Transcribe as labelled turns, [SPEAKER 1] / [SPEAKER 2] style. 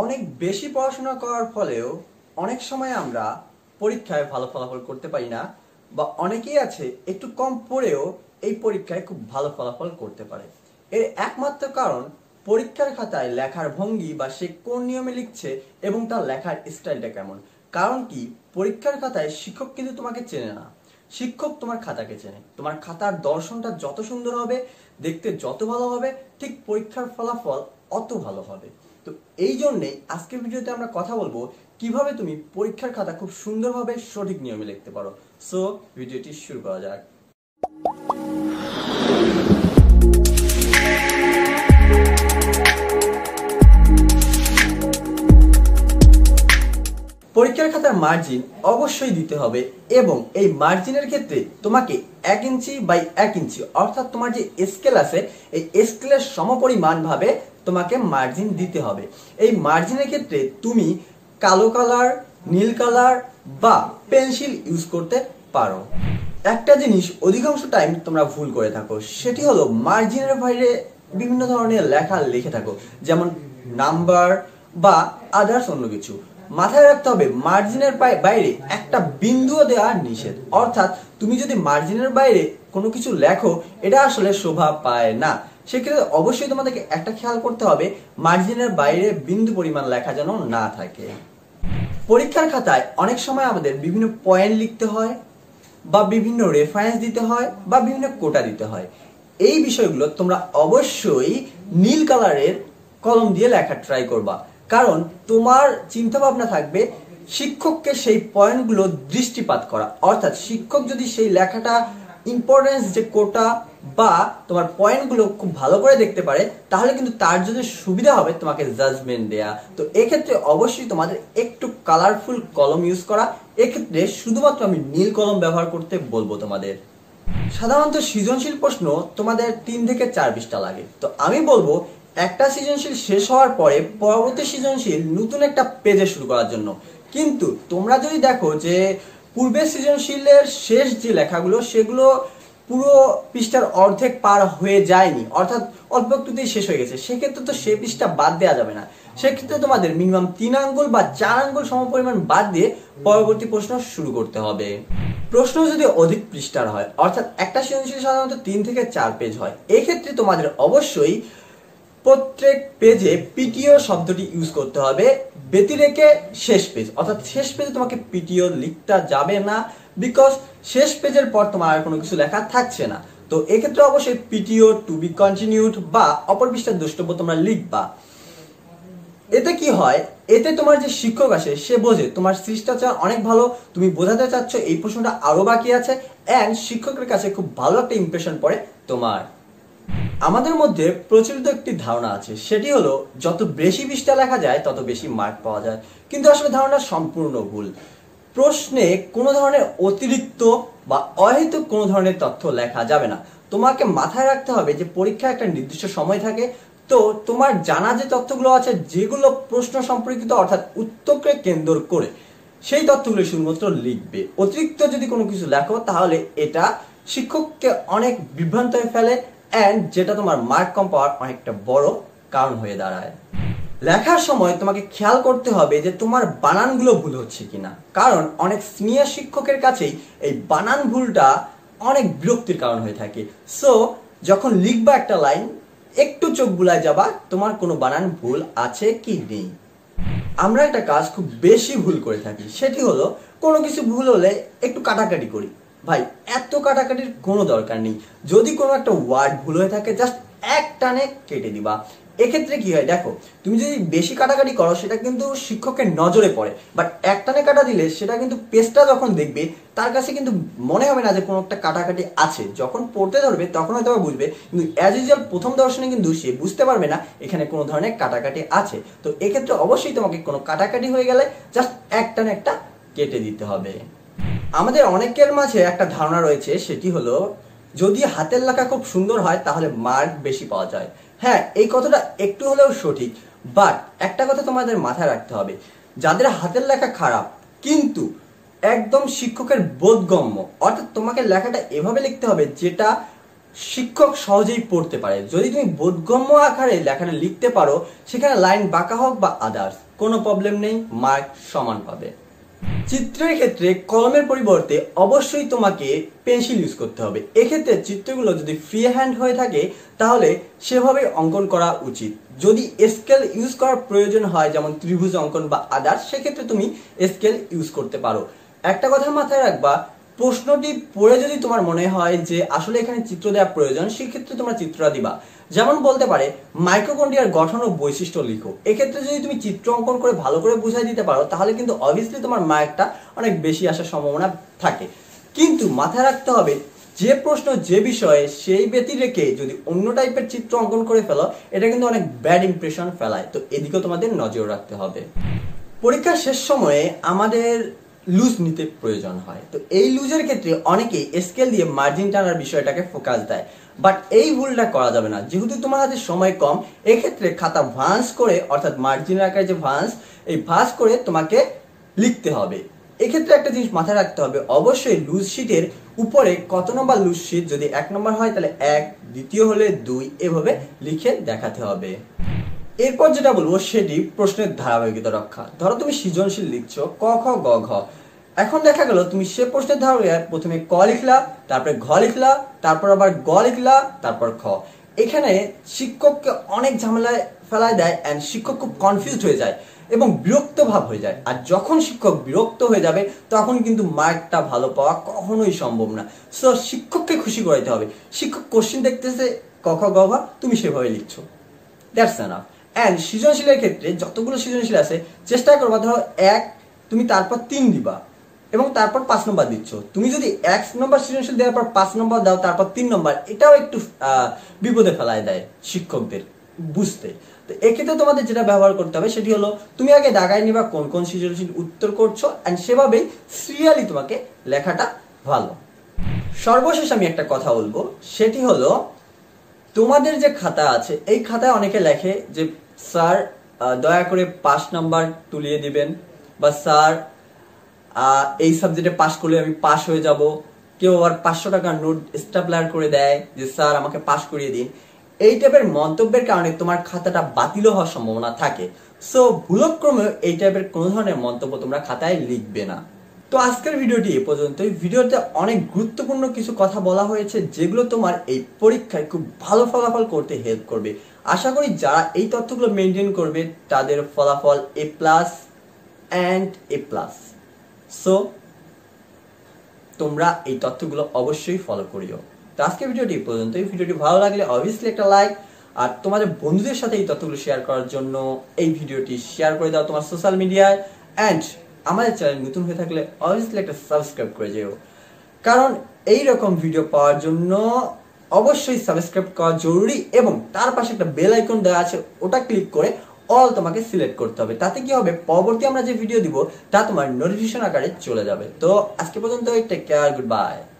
[SPEAKER 1] অনেক বেশি পড়াশোনা করার ফলেও অনেক সময় আমরা পরীক্ষায় ভালো ফলাফল করতে পারি না বা অনেকেই আছে একটু কম পড়েও এই পরীক্ষায় খুব ভালো ফলাফল করতে পারে এর একমাত্র কারণ পরীক্ষার খাতায় লেখার ভঙ্গি বা সে কোন নিয়মে লিখছে এবং তার লেখার স্টাইলটা কেমন কারণ কি পরীক্ষার খাতায় শিক্ষক কিন্তু তোমাকে চেনে না শিক্ষক তোমার খাতাকে চেনে তোমার খাতার দর্শনটা যত সুন্দর হবে দেখতে যত ভালো হবে ঠিক পরীক্ষার ফলাফল অত ভালো হবে তো এই জন্যে আজকের ভিডিওতে আমরা কথা বলবো কিভাবে তুমি পরীক্ষার খাতা খুব সুন্দরভাবে সঠিক নিয়মে লিখতে পারো সো ভিডিওটি শুরু করা যাক পরীক্ষার খাতার মার্জিন অবশ্যই দিতে হবে এবং এই মার্জিনের ক্ষেত্রে তোমাকে এক ইঞ্চি বাই এক ইঞ্চি অর্থাৎ তোমার যে স্কেল আছে এই স্কেলের সমপরিমাণভাবে তোমাকে মার্জিন দিতে হবে এই মার্জিনের ক্ষেত্রে তুমি কালো কালার নীল কালার বা পেন্সিল ইউজ করতে পারো একটা জিনিস অধিকাংশ টাইম তোমরা ভুল করে থাকো সেটি হলো মার্জিনের বাইরে বিভিন্ন ধরনের লেখা লিখে থাকো যেমন নাম্বার বা আদার্স অন্য কিছু মাথায় রাখতে হবে মার্জিনের বাইরে একটা বিন্দুও দেওয়া নিষেধ অর্থাৎ তুমি যদি মার্জিনের বাইরে কোনো কিছু লেখো এটা আসলে শোভা পায় না সেক্ষেত্রে অবশ্যই তোমাদেরকে একটা খেয়াল করতে হবে মার্জিনের বাইরে বিন্দু পরিমাণ লেখা যেন না থাকে পরীক্ষার খাতায় অনেক সময় আমাদের বিভিন্ন পয়েন্ট লিখতে হয় বা বিভিন্ন রেফারেন্স দিতে হয় বা বিভিন্ন কোটা দিতে হয় এই বিষয়গুলো তোমরা অবশ্যই নীল কালারের কলম দিয়ে লেখা ট্রাই করবা কারণ তোমার চিন্তা ভাবনা থাকবে শিক্ষককে সেই পয়েন্টগুলো দৃষ্টিপাত করা অর্থাৎ শিক্ষক যদি সেই লেখাটা ইম্পর্টেন্স যে কোটা বা তোমার পয়েন্টগুলো খুব ভালো করে দেখতে পারে তাহলে কিন্তু তার জন্য সুবিধা হবে তোমাকে জাজমেন্ট দেয়া তো এক্ষেত্রে অবশ্যই তোমাদের একটু কালারফুল কলম ইউজ করা এক্ষেত্রে শুধুমাত্র আমি নীল কলম ব্যবহার করতে বলবো তোমাদের সাধারণত সৃজনশীল প্রশ্ন তোমাদের তিন থেকে চার বিশটা লাগে তো আমি বলবো একটা সৃজনশীল শেষ হওয়ার পরে পরবর্তী সৃজনশীল নতুন একটা পেজে শুরু করার জন্য কিন্তু তোমরা যদি দেখো যে পূর্বের সৃজনশীলের শেষ যে লেখাগুলো সেগুলো পুরো পৃষ্ঠার অর্ধেক পার হয়ে যায়নি অর্থাৎ অল্প একটুতেই শেষ হয়ে গেছে সেক্ষেত্রে তো সে পৃষ্ঠা বাদ দেওয়া যাবে না সেক্ষেত্রে তোমাদের মিনিমাম তিন আঙ্গুল বা চার আঙ্গুল সমপরিমাণ বাদ দিয়ে পরবর্তী প্রশ্ন শুরু করতে হবে প্রশ্ন যদি অধিক পৃষ্ঠার হয় অর্থাৎ একটা সৃজনশীল সাধারণত তিন থেকে চার পেজ হয় এক্ষেত্রে তোমাদের অবশ্যই প্রত্যেক পেজে পিটিও শব্দটি ইউজ করতে হবে ব্যতিরেকে শেষ পেজ অর্থাৎ শেষ পেজে তোমাকে পিটিও লিখতে যাবে না বিকজ শেষ পেজের পর তোমার আর কোনো কিছু লেখা থাকছে না তো এক্ষেত্রে অবশ্যই পিটিও টু বি কন্টিনিউড বা পৃষ্ঠার দ্রষ্টব্য তোমরা লিখবা এতে কি হয় এতে তোমার যে শিক্ষক আসে সে বোঝে তোমার শিষ্টাচার অনেক ভালো তুমি বোঝাতে চাচ্ছ এই প্রশ্নটা আরও বাকি আছে অ্যান্ড শিক্ষকের কাছে খুব ভালো একটা ইমপ্রেশন পড়ে তোমার আমাদের মধ্যে প্রচলিত একটি ধারণা আছে সেটি হলো যত বেশি বৃষ্টি লেখা যায় তত বেশি মার্ক পাওয়া যায় কিন্তু আসলে ধারণা সম্পূর্ণ ভুল প্রশ্নে কোনো ধরনের অতিরিক্ত বা অহেতুক কোনো ধরনের তথ্য লেখা যাবে না তোমাকে মাথায় রাখতে হবে যে পরীক্ষা একটা নির্দিষ্ট সময় থাকে তো তোমার জানা যে তথ্যগুলো আছে যেগুলো প্রশ্ন সম্পর্কিত অর্থাৎ উত্তরকে কেন্দ্র করে সেই তথ্যগুলো শুধুমাত্র লিখবে অতিরিক্ত যদি কোনো কিছু লেখো তাহলে এটা শিক্ষককে অনেক বিভ্রান্ত হয়ে ফেলে অ্যান্ড যেটা তোমার মার্ক কম পাওয়ার অনেকটা বড় কারণ হয়ে দাঁড়ায় লেখার সময় তোমাকে খেয়াল করতে হবে যে তোমার বানানগুলো ভুল হচ্ছে কিনা কারণ অনেক সিনিয়র শিক্ষকের কাছেই এই বানান ভুলটা অনেক বিরক্তির কারণ হয়ে থাকে সো যখন লিখবা একটা লাইন একটু চোখ বুলায় যাবা তোমার কোনো বানান ভুল আছে কি নেই আমরা একটা কাজ খুব বেশি ভুল করে থাকি সেটি হলো কোনো কিছু ভুল হলে একটু কাটাকাটি করি ভাই এত কাটাকাটির কোনো দরকার নেই যদি কোনো একটা ওয়ার্ড ভুল হয়ে থাকে জাস্ট এক টানে কেটে দিবা এক্ষেত্রে কি হয় দেখো তুমি যদি বেশি কাটাকাটি করো সেটা কিন্তু শিক্ষকের নজরে পড়ে বাট এক টানে কাটা দিলে সেটা কিন্তু পেজটা যখন দেখবে তার কাছে কিন্তু মনে হবে না যে কোনো একটা কাটাকাটি আছে যখন পড়তে ধরবে তখন হয়তো বুঝবে কিন্তু অ্যাজ ইউজুয়াল প্রথম দর্শনে কিন্তু সে বুঝতে পারবে না এখানে কোনো ধরনের কাটাকাটি আছে তো এক্ষেত্রে অবশ্যই তোমাকে কোনো কাটাকাটি হয়ে গেলে জাস্ট এক টানে একটা কেটে দিতে হবে আমাদের অনেকের মাঝে একটা ধারণা রয়েছে সেটি হলো যদি হাতের লেখা খুব সুন্দর হয় তাহলে মার্ক বেশি পাওয়া যায় হ্যাঁ এই কথাটা একটু হলেও সঠিক বাট একটা কথা তোমাদের মাথায় রাখতে হবে যাদের হাতের লেখা খারাপ কিন্তু একদম শিক্ষকের বোধগম্য অর্থাৎ তোমাকে লেখাটা এভাবে লিখতে হবে যেটা শিক্ষক সহজেই পড়তে পারে যদি তুমি বোধগম্য আকারে লেখাটা লিখতে পারো সেখানে লাইন বাঁকা হোক বা আদার্স কোনো প্রবলেম নেই মার্ক সমান পাবে চিত্রের ক্ষেত্রে কলমের পরিবর্তে অবশ্যই তোমাকে পেন্সিল ইউজ করতে হবে এক্ষেত্রে চিত্রগুলো যদি ফ্রি হ্যান্ড হয়ে থাকে তাহলে সেভাবে অঙ্কন করা উচিত যদি স্কেল ইউজ করার প্রয়োজন হয় যেমন ত্রিভুজ অঙ্কন বা আদার্স সেক্ষেত্রে তুমি স্কেল ইউজ করতে পারো একটা কথা মাথায় রাখবা প্রশ্নটি পড়ে যদি তোমার মনে হয় যে আসলে এখানে চিত্র দেওয়া প্রয়োজন সেক্ষেত্রে তোমরা চিত্রটা দিবা যেমন বলতে পারে মাইক্রোকন্ডিয়ার গঠন ও বৈশিষ্ট্য লিখো এক্ষেত্রে যদি তুমি চিত্র অঙ্কন করে ভালো করে বুঝাই দিতে পারো তাহলে কিন্তু অবভিয়াসলি তোমার মার্কটা অনেক বেশি আসার সম্ভাবনা থাকে কিন্তু মাথায় রাখতে হবে যে প্রশ্ন যে বিষয়ে সেই ব্যতি রেখে যদি অন্য টাইপের চিত্র অঙ্কন করে ফেলো এটা কিন্তু অনেক ব্যাড ইমপ্রেশন ফেলায় তো এদিকেও তোমাদের নজর রাখতে হবে পরীক্ষার শেষ সময়ে আমাদের লুজ নিতে প্রয়োজন হয় তো এই লুজের ক্ষেত্রে অনেকেই স্কেল দিয়ে মার্জিন টানার বিষয়টাকে ফোকাস দেয় বাট এই ভুলটা করা যাবে না যেহেতু তোমার হাতে সময় কম এক্ষেত্রে খাতা ভান্স করে অর্থাৎ মার্জিন আকারে যে ভান্স এই ভাঁজ করে তোমাকে লিখতে হবে এক্ষেত্রে একটা জিনিস মাথায় রাখতে হবে অবশ্যই লুজ শিটের উপরে কত নম্বর লুজ শিট যদি এক নম্বর হয় তাহলে এক দ্বিতীয় হলে দুই এভাবে লিখে দেখাতে হবে এরপর যেটা বলবো সেটি প্রশ্নের ধারাবাহিকতা রক্ষা ধরো তুমি সৃজনশীল লিখছ ক খ গ ঘ এখন দেখা গেল তুমি সে প্রশ্নের ধারাবাহিক প্রথমে ক লিখলা তারপরে ঘ লিখলা তারপর আবার গ লিখলা তারপর খ এখানে শিক্ষককে অনেক ঝামেলায় ফেলায় দেয় অ্যান্ড শিক্ষক খুব কনফিউজড হয়ে যায় এবং বিরক্ত ভাব হয়ে যায় আর যখন শিক্ষক বিরক্ত হয়ে যাবে তখন কিন্তু মার্কটা ভালো পাওয়া কখনোই সম্ভব না সো শিক্ষককে খুশি করাইতে হবে শিক্ষক কোশ্চিন দেখতেছে ক খ গ তুমি সেভাবে লিখছো দ্যাটস এনাফ অ্যান্ড সৃজনশীলের ক্ষেত্রে যতগুলো সৃজনশীল আছে চেষ্টা করবা ধরো এক তুমি তারপর তিন দিবা এবং তারপর পাঁচ নম্বর দিচ্ছ তুমি যদি এক নম্বর সৃজনশীল দেওয়ার পর পাঁচ নম্বর দাও তারপর তিন নম্বর এটাও একটু বিপদে ফেলায় দেয় শিক্ষকদের বুঝতে তো এক্ষেত্রে তোমাদের যেটা ব্যবহার করতে হবে সেটি হলো তুমি আগে দাগায় নিবা কোন কোন সৃজনশীল উত্তর করছো অ্যান্ড সেভাবেই সিরিয়ালি তোমাকে লেখাটা ভালো সর্বশেষ আমি একটা কথা বলবো সেটি হলো তোমাদের যে খাতা আছে এই খাতায় অনেকে লেখে যে স্যার দয়া করে পাশ নাম্বার তুলিয়ে দিবেন বা স্যার এই সাবজেক্টে পাশ করলে আমি পাশ হয়ে যাব কেউ আবার পাঁচশো টাকার নোট স্টাপলার করে দেয় যে স্যার আমাকে পাশ করিয়ে দিন এই টাইপের মন্তব্যের কারণে তোমার খাতাটা বাতিল হওয়ার সম্ভাবনা থাকে সো ভুলক্রমে এই টাইপের কোনো ধরনের মন্তব্য তোমরা খাতায় লিখবে না তো আজকের ভিডিওটি এ পর্যন্তই ভিডিওতে অনেক গুরুত্বপূর্ণ কিছু কথা বলা হয়েছে যেগুলো তোমার এই পরীক্ষায় খুব ভালো ফলাফল করতে হেল্প করবে আশা করি যারা এই তথ্যগুলো মেনটেন করবে তাদের ফলাফল A plus and A plus so তোমরা এই তথ্যগুলো অবশ্যই ফলো করিও তো আজকের ভিডিওটি এই পর্যন্তই ভিডিওটি ভালো লাগলে অবভিয়াসলি একটা লাইক আর তোমাদের বন্ধুদের সাথে এই তথ্যগুলো শেয়ার করার জন্য এই ভিডিওটি শেয়ার করে দাও তোমার সোশ্যাল মিডিয়ায় অ্যান্ড আমাদের চ্যানেল নতুন হয়ে থাকলে অবভিয়াসলি একটা সাবস্ক্রাইব করে যেও কারণ এই রকম ভিডিও পাওয়ার জন্য অবশ্যই সাবস্ক্রাইব করা জরুরি এবং তার পাশে একটা বেল আইকন দেওয়া আছে ওটা ক্লিক করে অল তোমাকে সিলেক্ট করতে হবে তাতে কি হবে পরবর্তী আমরা যে ভিডিও দিব তা তোমার নোটিফিকেশন আকারে চলে যাবে তো আজকে পর্যন্ত টেক কেয়ার গুড বাই